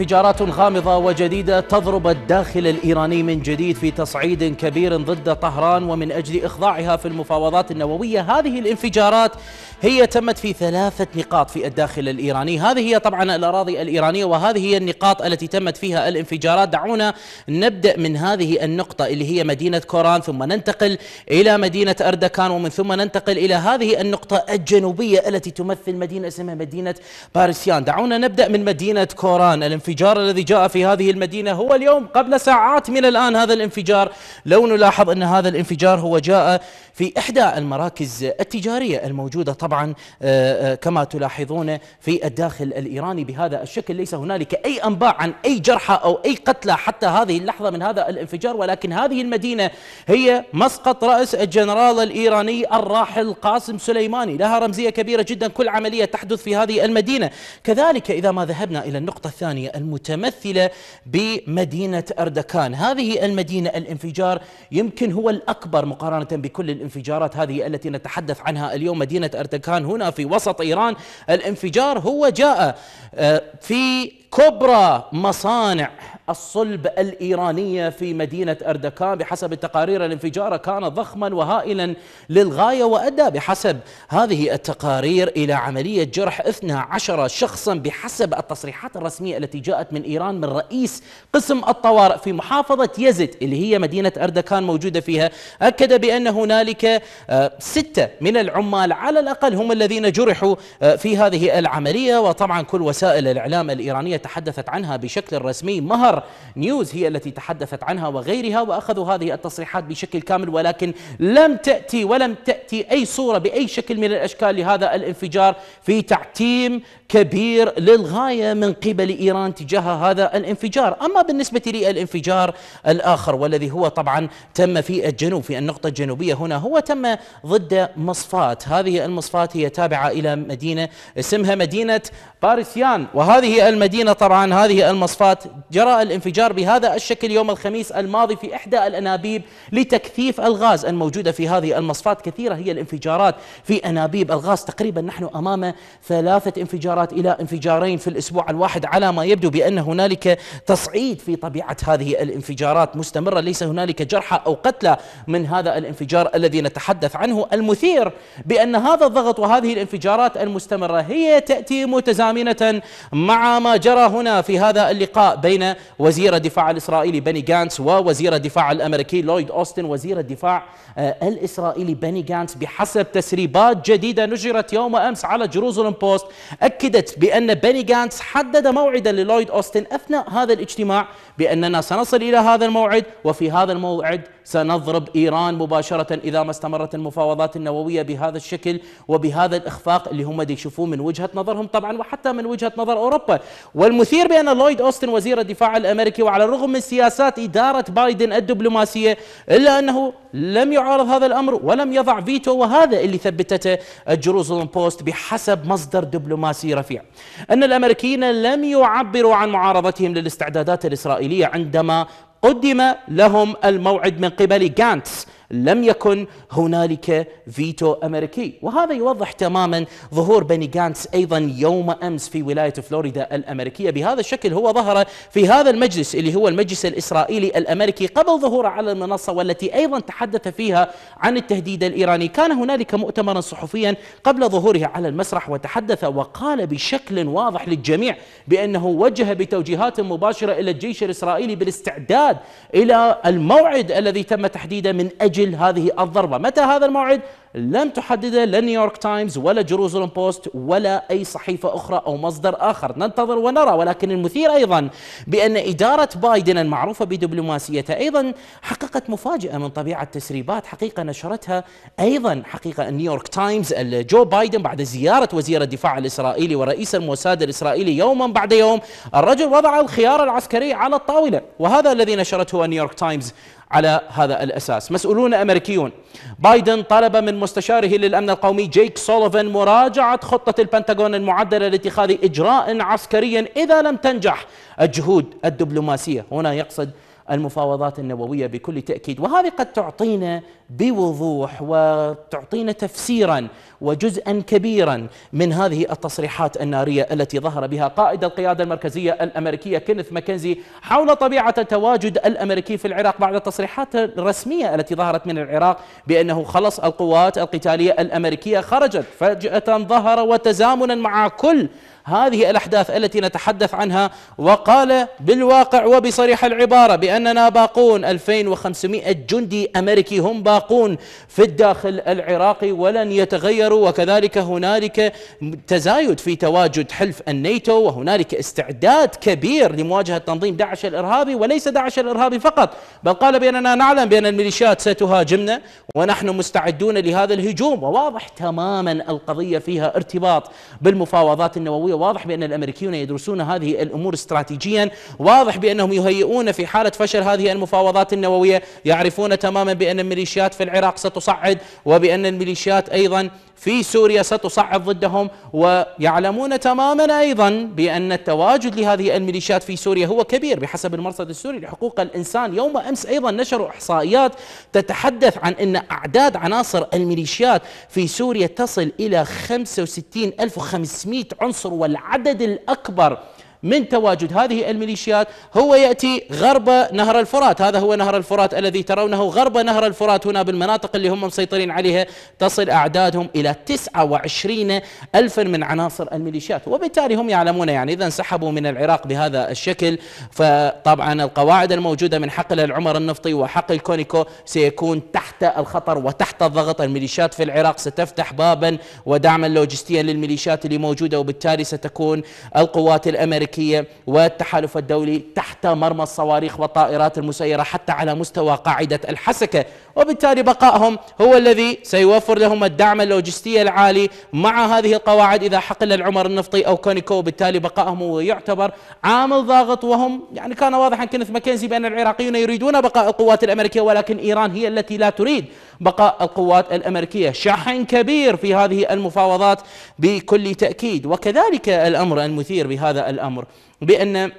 انفجارات غامضة وجديدة تضرب الداخل الإيراني من جديد في تصعيد كبير ضد طهران ومن أجل إخضاعها في المفاوضات النووية هذه الانفجارات هي تمت في ثلاثة نقاط في الداخل الإيراني هذه هي طبعا الأراضي الإيرانية وهذه هي النقاط التي تمت فيها الانفجارات دعونا نبدأ من هذه النقطة اللي هي مدينة كوران ثم ننتقل إلى مدينة أردكان ومن ثم ننتقل إلى هذه النقطة الجنوبية التي تمثل مدينة اسمها مدينة بارسيان دعونا نبدأ من مدينة كوران الانفجار الذي جاء في هذه المدينة هو اليوم قبل ساعات من الآن هذا الانفجار لو نلاحظ أن هذا الانفجار هو جاء في إحدى المراكز التجارية الموجودة طبعا آه، آه، كما تلاحظون في الداخل الإيراني بهذا الشكل ليس هنالك أي أنباء عن أي جرحى أو أي قتلى حتى هذه اللحظة من هذا الانفجار ولكن هذه المدينة هي مسقط رأس الجنرال الإيراني الراحل قاسم سليماني لها رمزية كبيرة جدا كل عملية تحدث في هذه المدينة كذلك إذا ما ذهبنا إلى النقطة الثانية المتمثلة بمدينة أردكان هذه المدينة الانفجار يمكن هو الأكبر مقارنة بكل الانفجارات هذه التي نتحدث عنها اليوم مدينة أردكان هنا في وسط إيران الانفجار هو جاء آه، في كبرى مصانع الصلب الإيرانية في مدينة أردكان بحسب التقارير الانفجار كان ضخما وهائلا للغاية وأدى بحسب هذه التقارير إلى عملية جرح 12 شخصا بحسب التصريحات الرسمية التي جاءت من إيران من رئيس قسم الطوارئ في محافظة يزد اللي هي مدينة أردكان موجودة فيها أكد بأن هنالك آه، ستة من العمال على الأقل هم الذين جرحوا آه، في هذه العملية وطبعا كل وسائل الإعلام الإيرانية تحدثت عنها بشكل رسمي مهر نيوز هي التي تحدثت عنها وغيرها وأخذوا هذه التصريحات بشكل كامل ولكن لم تأتي ولم تأتي أي صورة بأي شكل من الأشكال لهذا الانفجار في تعتيم كبير للغاية من قبل إيران تجاه هذا الانفجار أما بالنسبة للانفجار الآخر والذي هو طبعا تم في الجنوب في النقطة الجنوبية هنا هو تم ضد مصفات هذه المصفات هي تابعة إلى مدينة اسمها مدينة باريسيان وهذه المدينة هنا طبعا هذه المصفات جرى الانفجار بهذا الشكل يوم الخميس الماضي في إحدى الأنابيب لتكثيف الغاز الموجودة في هذه المصفات كثيرة هي الانفجارات في أنابيب الغاز تقريبا نحن أمام ثلاثة انفجارات إلى انفجارين في الأسبوع الواحد على ما يبدو بأن هنالك تصعيد في طبيعة هذه الانفجارات مستمرة ليس هنالك جرحى أو قتلى من هذا الانفجار الذي نتحدث عنه المثير بأن هذا الضغط وهذه الانفجارات المستمرة هي تأتي متزامنة مع ما جرى نرى هنا في هذا اللقاء بين وزير الدفاع الإسرائيلي بني جانس ووزير الدفاع الأمريكي لويد أوستن وزير الدفاع آه، الإسرائيلي بني جانس بحسب تسريبات جديدة نشرت يوم أمس على جروزلم بوست أكدت بأن بني جانس حدد موعدا للويد أوستن أثناء هذا الاجتماع بأننا سنصل إلى هذا الموعد وفي هذا الموعد سنضرب إيران مباشرة إذا ما استمرت المفاوضات النووية بهذا الشكل وبهذا الإخفاق اللي هم يشوفوه من وجهة نظرهم طبعا وحتى من وجهة نظر أوروبا والمثير بأن لويد أوستن وزير الدفاع الأمريكي وعلى الرغم من سياسات إدارة بايدن الدبلوماسية إلا أنه لم يعارض هذا الأمر ولم يضع فيتو وهذا اللي ثبتته الجروزلم بوست بحسب مصدر دبلوماسي رفيع أن الأمريكيين لم يعبروا عن معارضتهم للاستعدادات الإسرائيلية الإسرائيلية عندما قدم لهم الموعد من قبل جانتس لم يكن هنالك فيتو أمريكي وهذا يوضح تماما ظهور بني غانتس أيضا يوم أمس في ولاية فلوريدا الأمريكية بهذا الشكل هو ظهر في هذا المجلس اللي هو المجلس الإسرائيلي الأمريكي قبل ظهوره على المنصة والتي أيضا تحدث فيها عن التهديد الإيراني كان هنالك مؤتمرا صحفيا قبل ظهوره على المسرح وتحدث وقال بشكل واضح للجميع بأنه وجه بتوجيهات مباشرة إلى الجيش الإسرائيلي بالاستعداد إلى الموعد الذي تم تحديده من أجل يؤجل هذه الضربة متى هذا الموعد لم تحدده لا نيويورك تايمز ولا جروزلم بوست ولا أي صحيفة أخرى أو مصدر آخر ننتظر ونرى ولكن المثير أيضا بأن إدارة بايدن المعروفة بدبلوماسيتها أيضا حققت مفاجأة من طبيعة تسريبات حقيقة نشرتها أيضا حقيقة نيويورك تايمز جو بايدن بعد زيارة وزير الدفاع الإسرائيلي ورئيس الموساد الإسرائيلي يوما بعد يوم الرجل وضع الخيار العسكري على الطاولة وهذا الذي نشرته نيويورك تايمز على هذا الأساس مسؤولون أمريكيون بايدن طلب من مستشاره للأمن القومي جيك سوليفان مراجعة خطة البنتاغون المعدلة لاتخاذ إجراء عسكري إذا لم تنجح الجهود الدبلوماسية هنا يقصد المفاوضات النووية بكل تأكيد وهذه قد تعطينا بوضوح وتعطينا تفسيرا وجزءا كبيرا من هذه التصريحات النارية التي ظهر بها قائد القيادة المركزية الأمريكية كينيث ماكنزي حول طبيعة التواجد الأمريكي في العراق بعد التصريحات الرسمية التي ظهرت من العراق بأنه خلص القوات القتالية الأمريكية خرجت فجأة ظهر وتزامنا مع كل هذه الأحداث التي نتحدث عنها وقال بالواقع وبصريح العبارة بأننا باقون 2500 جندي أمريكي هم باقون في الداخل العراقي ولن يتغيروا وكذلك هنالك تزايد في تواجد حلف الناتو وهنالك استعداد كبير لمواجهة تنظيم داعش الإرهابي وليس داعش الإرهابي فقط بل قال بأننا نعلم بأن الميليشيات ستهاجمنا ونحن مستعدون لهذا الهجوم وواضح تماما القضية فيها ارتباط بالمفاوضات النووية واضح بأن الأمريكيون يدرسون هذه الأمور استراتيجيا واضح بأنهم يهيئون في حالة فشل هذه المفاوضات النووية يعرفون تماما بأن الميليشيات في العراق ستصعد وبأن الميليشيات أيضا في سوريا ستصعد ضدهم ويعلمون تماما أيضا بأن التواجد لهذه الميليشيات في سوريا هو كبير بحسب المرصد السوري لحقوق الإنسان يوم أمس أيضا نشروا إحصائيات تتحدث عن أن أعداد عناصر الميليشيات في سوريا تصل إلى 65500 عنصر و والعدد الأكبر من تواجد هذه الميليشيات هو يأتي غرب نهر الفرات هذا هو نهر الفرات الذي ترونه غرب نهر الفرات هنا بالمناطق اللي هم مسيطرين عليها تصل أعدادهم إلى 29 ألفا من عناصر الميليشيات وبالتالي هم يعلمون يعني إذا انسحبوا من العراق بهذا الشكل فطبعا القواعد الموجودة من حقل العمر النفطي وحقل كونيكو سيكون تحت الخطر وتحت الضغط الميليشيات في العراق ستفتح بابا ودعما لوجستيا للميليشيات اللي موجودة وبالتالي ستكون القوات الأمريكية الأمريكية والتحالف الدولي تحت مرمى الصواريخ والطائرات المسيرة حتى على مستوى قاعدة الحسكة وبالتالي بقائهم هو الذي سيوفر لهم الدعم اللوجستي العالي مع هذه القواعد إذا حقل العمر النفطي أو كونيكو وبالتالي بقائهم هو يعتبر عامل ضاغط وهم يعني كان واضحا كنث ماكنزي بأن العراقيون يريدون بقاء القوات الأمريكية ولكن إيران هي التي لا تريد بقاء القوات الأمريكية شحن كبير في هذه المفاوضات بكل تأكيد وكذلك الأمر المثير بهذا الأمر بأن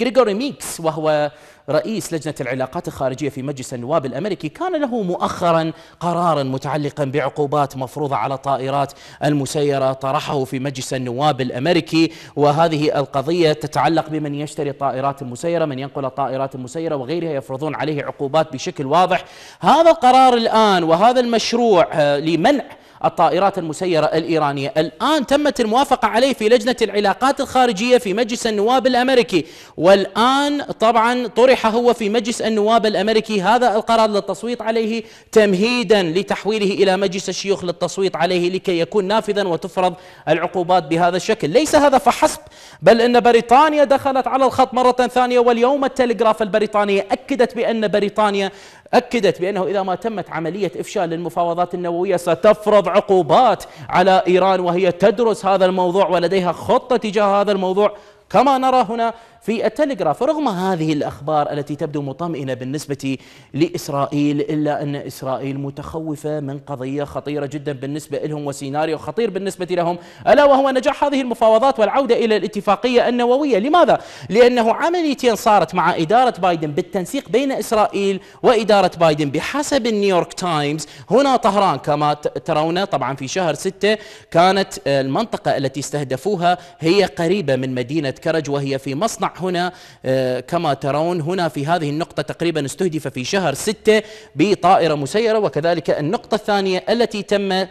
غريغوري ميكس وهو رئيس لجنة العلاقات الخارجية في مجلس النواب الأمريكي كان له مؤخرا قرارا متعلقا بعقوبات مفروضة على الطائرات المسيرة طرحه في مجلس النواب الأمريكي وهذه القضية تتعلق بمن يشتري الطائرات المسيرة من ينقل الطائرات المسيرة وغيرها يفرضون عليه عقوبات بشكل واضح هذا القرار الآن وهذا المشروع آه، لمنع الطائرات المسيرة الإيرانية الآن تمت الموافقة عليه في لجنة العلاقات الخارجية في مجلس النواب الأمريكي والآن طبعا طرح هو في مجلس النواب الأمريكي هذا القرار للتصويت عليه تمهيدا لتحويله إلى مجلس الشيوخ للتصويت عليه لكي يكون نافذا وتفرض العقوبات بهذا الشكل ليس هذا فحسب بل أن بريطانيا دخلت على الخط مرة ثانية واليوم التلغراف البريطانية أكدت بأن بريطانيا أكدت بأنه إذا ما تمت عملية إفشال للمفاوضات النووية ستفرض عقوبات على إيران وهي تدرس هذا الموضوع ولديها خطة تجاه هذا الموضوع كما نرى هنا في التلغراف رغم هذه الأخبار التي تبدو مطمئنة بالنسبة لإسرائيل إلا أن إسرائيل متخوفة من قضية خطيرة جدا بالنسبة لهم وسيناريو خطير بالنسبة لهم ألا وهو نجاح هذه المفاوضات والعودة إلى الاتفاقية النووية لماذا؟ لأنه عمليتين صارت مع إدارة بايدن بالتنسيق بين إسرائيل وإدارة بايدن بحسب النيويورك تايمز هنا طهران كما ترون طبعا في شهر ستة كانت المنطقة التي استهدفوها هي قريبة من مدينة كرج وهي في مصنع هنا آه، كما ترون هنا في هذه النقطة تقريبا استهدف في شهر ستة بطائرة مسيرة وكذلك النقطة الثانية التي تم آه،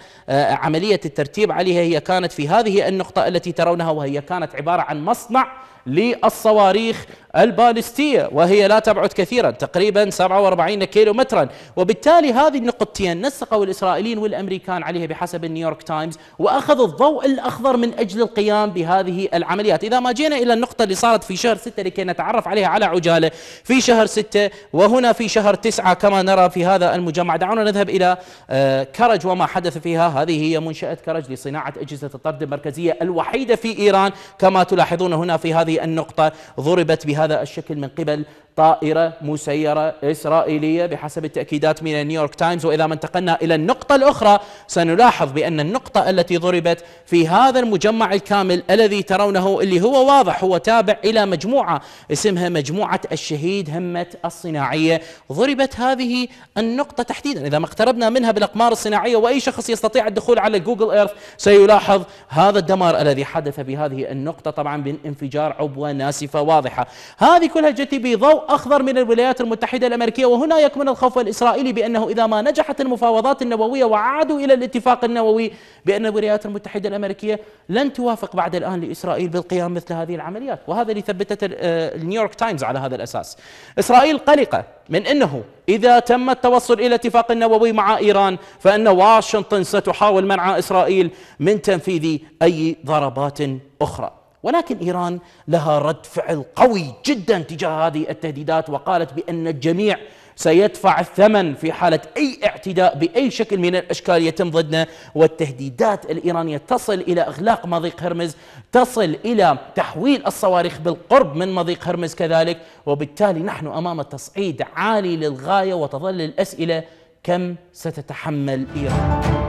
عملية الترتيب عليها هي كانت في هذه النقطة التي ترونها وهي كانت عبارة عن مصنع للصواريخ البالستية وهي لا تبعد كثيرا تقريبا 47 كيلو مترا وبالتالي هذه النقطتين نسقوا الإسرائيليين والأمريكان عليها بحسب النيويورك تايمز وأخذوا الضوء الأخضر من أجل القيام بهذه العمليات إذا ما جينا إلى النقطة اللي صارت في شهر 6 لكي نتعرف عليها على عجالة في شهر 6 وهنا في شهر 9 كما نرى في هذا المجمع دعونا نذهب إلى آه، كرج وما حدث فيها هذه هي منشأة كرج لصناعة أجهزة الطرد المركزية الوحيدة في إيران كما تلاحظون هنا في هذه هذه النقطة ضربت بهذا الشكل من قبل طائرة مسيرة إسرائيلية بحسب التأكيدات من نيويورك تايمز وإذا ما انتقلنا إلى النقطة الأخرى سنلاحظ بأن النقطة التي ضربت في هذا المجمع الكامل الذي ترونه اللي هو واضح هو تابع إلى مجموعة اسمها مجموعة الشهيد همة الصناعية ضربت هذه النقطة تحديدا إذا ما اقتربنا منها بالأقمار الصناعية وأي شخص يستطيع الدخول على جوجل إيرث سيلاحظ هذا الدمار الذي حدث بهذه النقطة طبعا بانفجار عبوة ناسفة واضحة هذه كلها جتي بضوء أخضر من الولايات المتحدة الأمريكية وهنا يكمن الخوف الإسرائيلي بأنه إذا ما نجحت المفاوضات النووية وعادوا إلى الاتفاق النووي بأن الولايات المتحدة الأمريكية لن توافق بعد الآن لإسرائيل بالقيام مثل هذه العمليات وهذا اللي ثبتت آه، النيويورك تايمز على هذا الأساس إسرائيل قلقة من أنه إذا تم التوصل إلى اتفاق نووي مع إيران فإن واشنطن ستحاول منع إسرائيل من تنفيذ أي ضربات أخرى ولكن إيران لها رد فعل قوي جدا تجاه هذه التهديدات وقالت بأن الجميع سيدفع الثمن في حالة أي اعتداء بأي شكل من الأشكال يتم ضدنا والتهديدات الإيرانية تصل إلى إغلاق مضيق هرمز تصل إلى تحويل الصواريخ بالقرب من مضيق هرمز كذلك وبالتالي نحن أمام تصعيد عالي للغاية وتظل الأسئلة كم ستتحمل إيران؟